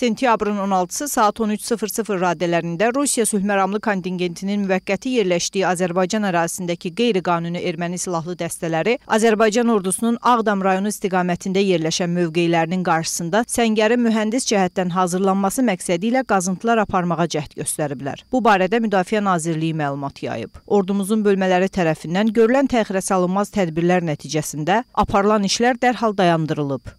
Sentyabrın 16-sı saat 13:00 radələrində Rusiya sülhməramlı kontingentinin müvəqqəti yerləşdiyi Azərbaycan ərazisindəki qeyri-qanuni erməni silahlı dəstələri Azərbaycan ordusunun Ağdam rayonu istiqamətində yerləşən mövqelərinin qarşısında səngərin mühəndis cəhətdən hazırlanması məqsədi ilə qazıntılar aparmağa cəhd göstəriblər. Bu barədə Müdafiə Nazirliyi məlumat yayıb. Ordumuzun bölmələri tərəfindən görülən təxirəsalınmaz tədbirlər nəticəsində aparılan işlər dərhal dayandırılıb.